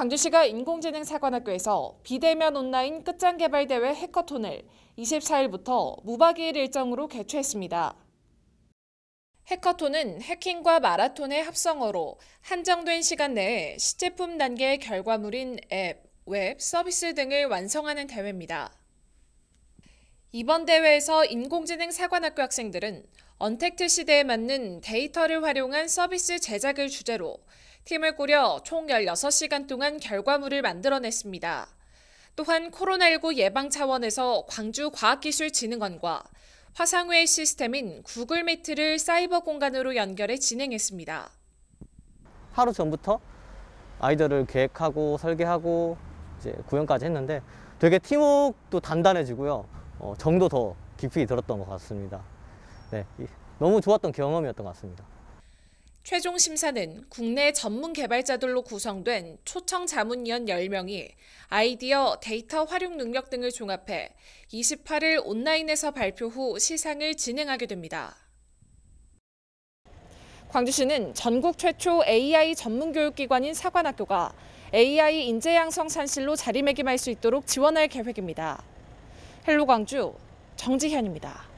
광주시가 인공지능 사관학교에서 비대면 온라인 끝장 개발 대회 해커톤을 24일부터 무박 2일 일정으로 개최했습니다. 해커톤은 해킹과 마라톤의 합성어로 한정된 시간 내에 시제품 단계의 결과물인 앱, 웹, 서비스 등을 완성하는 대회입니다. 이번 대회에서 인공지능 사관학교 학생들은 언택트 시대에 맞는 데이터를 활용한 서비스 제작을 주제로 팀을 꾸려 총 16시간 동안 결과물을 만들어냈습니다. 또한 코로나19 예방 차원에서 광주과학기술진흥원과 화상회의 시스템인 구글 미트를 사이버 공간으로 연결해 진행했습니다. 하루 전부터 아이들을 계획하고 설계하고 이제 구현까지 했는데 되게 팀워크도 단단해지고요. 어, 정도 더 깊이 들었던 것 같습니다. 네, 너무 좋았던 경험이었던 것 같습니다. 최종 심사는 국내 전문 개발자들로 구성된 초청 자문위원 10명이 아이디어, 데이터 활용 능력 등을 종합해 28일 온라인에서 발표 후 시상을 진행하게 됩니다. 광주시는 전국 최초 AI 전문 교육기관인 사관학교가 AI 인재 양성 산실로 자리매김할 수 있도록 지원할 계획입니다. 헬로 광주 정지현입니다.